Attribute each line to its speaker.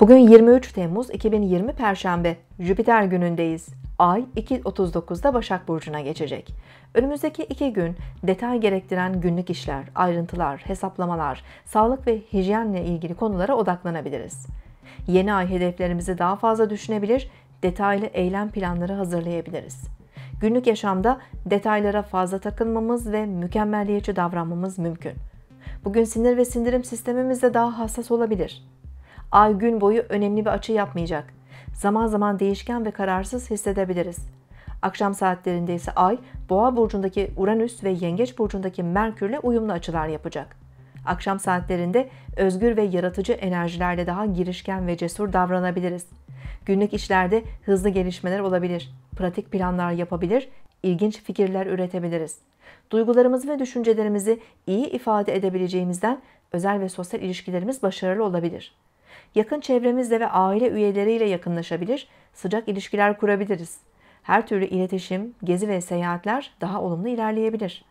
Speaker 1: Bugün 23 Temmuz 2020 Perşembe, Jüpiter günündeyiz. Ay 2.39'da Başak Burcu'na geçecek. Önümüzdeki iki gün detay gerektiren günlük işler, ayrıntılar, hesaplamalar, sağlık ve hijyenle ilgili konulara odaklanabiliriz. Yeni ay hedeflerimizi daha fazla düşünebilir, detaylı eylem planları hazırlayabiliriz. Günlük yaşamda detaylara fazla takılmamız ve mükemmelliyetçi davranmamız mümkün. Bugün sinir ve sindirim sistemimizde daha hassas olabilir. Ay gün boyu önemli bir açı yapmayacak. Zaman zaman değişken ve kararsız hissedebiliriz. Akşam saatlerinde ise Ay, Boğa burcundaki Uranüs ve Yengeç burcundaki Merkürle uyumlu açılar yapacak. Akşam saatlerinde özgür ve yaratıcı enerjilerle daha girişken ve cesur davranabiliriz. Günlük işlerde hızlı gelişmeler olabilir. Pratik planlar yapabilir, ilginç fikirler üretebiliriz. Duygularımızı ve düşüncelerimizi iyi ifade edebileceğimizden özel ve sosyal ilişkilerimiz başarılı olabilir. Yakın çevremizle ve aile üyeleriyle yakınlaşabilir, sıcak ilişkiler kurabiliriz. Her türlü iletişim, gezi ve seyahatler daha olumlu ilerleyebilir.